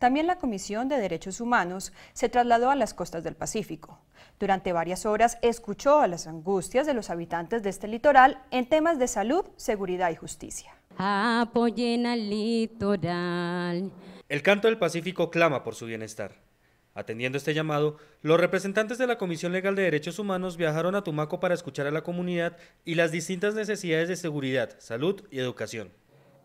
También la Comisión de Derechos Humanos se trasladó a las costas del Pacífico. Durante varias horas escuchó a las angustias de los habitantes de este litoral en temas de salud, seguridad y justicia. Apoyen al litoral. El canto del Pacífico clama por su bienestar. Atendiendo este llamado, los representantes de la Comisión Legal de Derechos Humanos viajaron a Tumaco para escuchar a la comunidad y las distintas necesidades de seguridad, salud y educación.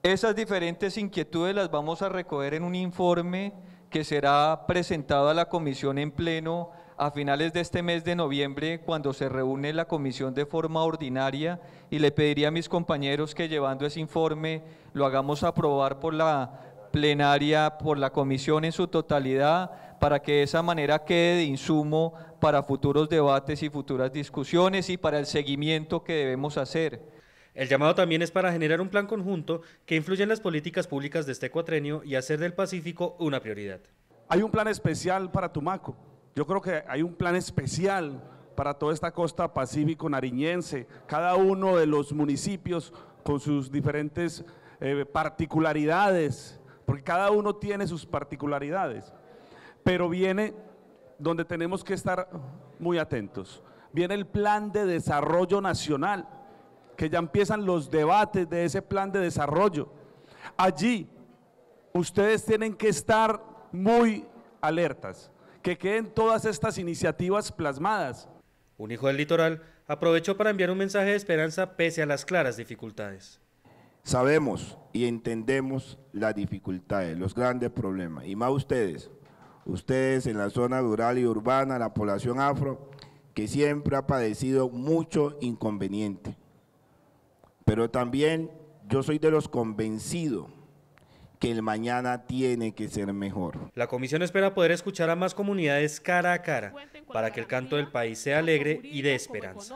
Esas diferentes inquietudes las vamos a recoger en un informe que será presentado a la comisión en pleno a finales de este mes de noviembre cuando se reúne la comisión de forma ordinaria y le pediría a mis compañeros que llevando ese informe lo hagamos aprobar por la plenaria, por la comisión en su totalidad, para que de esa manera quede de insumo para futuros debates y futuras discusiones y para el seguimiento que debemos hacer. El llamado también es para generar un plan conjunto que influya en las políticas públicas de este cuatrenio y hacer del Pacífico una prioridad. Hay un plan especial para Tumaco. Yo creo que hay un plan especial para toda esta costa pacífico-nariñense, cada uno de los municipios con sus diferentes eh, particularidades, porque cada uno tiene sus particularidades, pero viene donde tenemos que estar muy atentos. Viene el plan de desarrollo nacional, que ya empiezan los debates de ese plan de desarrollo. Allí ustedes tienen que estar muy alertas, que queden todas estas iniciativas plasmadas. Un hijo del litoral aprovechó para enviar un mensaje de esperanza pese a las claras dificultades. Sabemos y entendemos las dificultades, los grandes problemas, y más ustedes, ustedes en la zona rural y urbana, la población afro, que siempre ha padecido mucho inconveniente. Pero también yo soy de los convencidos que el mañana tiene que ser mejor. La comisión espera poder escuchar a más comunidades cara a cara para que el canto del país sea alegre y de esperanza.